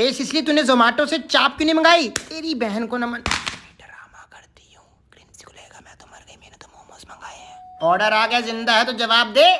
S इसलिए तूने जोमेटो से चाप क्यों नहीं मंगाई तेरी बहन को नमन ड्रामा करती हूँ मैं तो मर गई मैंने तो मोमोज मंगाए हैं ऑर्डर आ गया जिंदा है तो जवाब दे